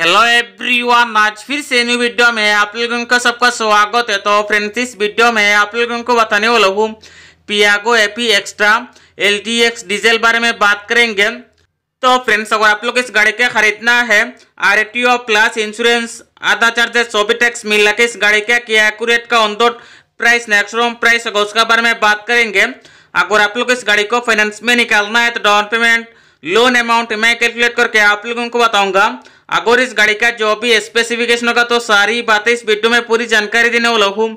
hello everyone आज फिर से न्यू वीडियो में आप लोगों का सबका स्वागत है तो फ्रेंड्स इस वीडियो में आप लोगों को बताने वाला हूँ Piaggio Ape extra L T X diesel बारे में बात करेंगे तो फ्रेंड्स अगर आप लोग इस गाड़ी का खरीदना है आर प्लस इंश्योरेंस आधा चार्जेस सो भी टैक्स मिला के इस गाड़ी का एक्यूरेट का ऑन प्राइस नेक्स्ट प्राइस होगा उसका बारे में बात करेंगे अगर आप लोग इस गाड़ी को फाइनेंस में निकालना है तो डाउन पेमेंट लोन अमाउंट मैं कैलकुलेट करके आप लोगों को बताऊंगा अगर इस गाड़ी का जो भी स्पेसिफिकेशन होगा तो सारी बातें इस वीडियो में पूरी जानकारी देने वाला हूँ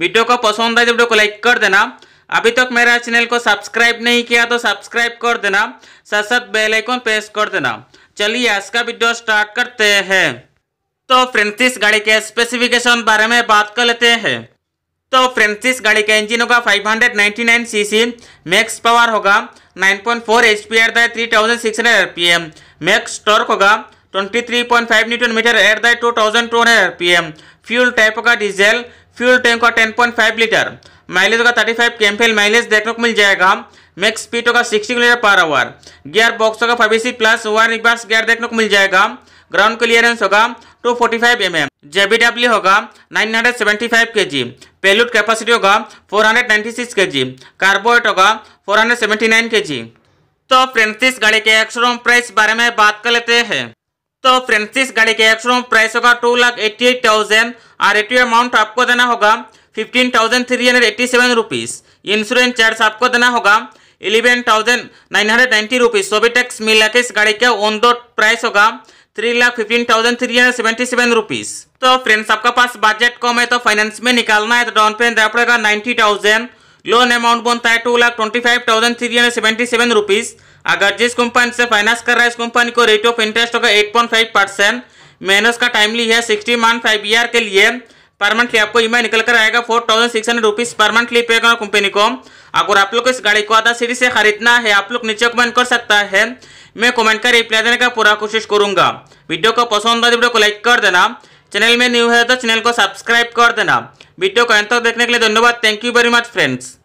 वीडियो को पसंद आए तो वीडियो को लाइक कर देना अभी तक मेरा चैनल को सब्सक्राइब नहीं किया तो सब्सक्राइब कर देना साथ साथ बेलाइकॉन प्रेस कर देना चलिए आज का वीडियो स्टार्ट करते हैं तो फ्रेंड्स इस गाड़ी के स्पेसिफिकेशन बारे में बात कर लेते हैं तो फ्रेंड्स इस गाड़ी का इंजन होगा 599 सीसी मैक्स पावर होगा 9.4 point four H HP at the 3600 RPM max torque होगा 23.5 newton meter at the two thousand two hundred R fuel type का डीजल फ्यूल टैंक का 10.5 लीटर माइलेज का 35 फाइव केम्फेल माइलेज देखने को मिल जाएगा मैक्स स्पीड होगा 60 kilometre per hour gear box होगा five C plus one reverse gear देखने को मिल जाएगा ग्राउंड क्लियरेंस होगा 245 फोर्टी फाइव एम एम जेबीडब्ल्यू होगा 975 केजी पेलूट कैपेसिटी होगा 496 केजी कार्बोहाइट होगा 479 केजी तो फ्रेंड्स इस गाड़ी के एक्सरूम प्राइस बारे में बात कर लेते हैं तो फ्रेंसिस गाड़ी के एक्सरूम प्राइस होगा two lakh eighty eight thousand और एट्टी अमाउंट आपको देना होगा fifteen thousand three hundred eighty seven rupees insurance charge आपको देना होगा eleven thousand nine hundred ninety rupees सभी टैक्स मिला के इस गाड़ी का ऑन दो प्राइस होगा three lakh fifteen thousand three hundred seventy seven rupees तो फ्रेंड्स आपका पास बजट कम है तो फाइनेंस में निकालना है तो डाउन पेमेंट देना पड़ेगा नाइन्टी थाउजेंड लोन अमाउंट बनता है two lakh twenty five thousand three hundred seventy seven rupees अगर जिस कंपनी से फाइनेंस कर रहा है इस कंपनी को रेट ऑफ इंटरेस्ट होगा eight point five percent minus का टाइमली है सिक्सटी मंथ फाइव ईयर के लिए पर मंथली आपको ई निकल कर आएगा four thousand six hundred rupees पर मंथली पे करना कंपनी को अगर आप लोग को इस गाड़ी को आधा सीरीज से खरीदना है आप लोग नीचे कमेंट कर सकता है मैं कमेंट कर रिप्लाई देने का पूरा कोशिश करूंगा वीडियो को पसंद आए वीडियो तो को लाइक कर देना चैनल में न्यू है तो चैनल को सब्सक्राइब कर देना वीडियो को अंत तक देखने के लिए धन्यवाद thank you very much friends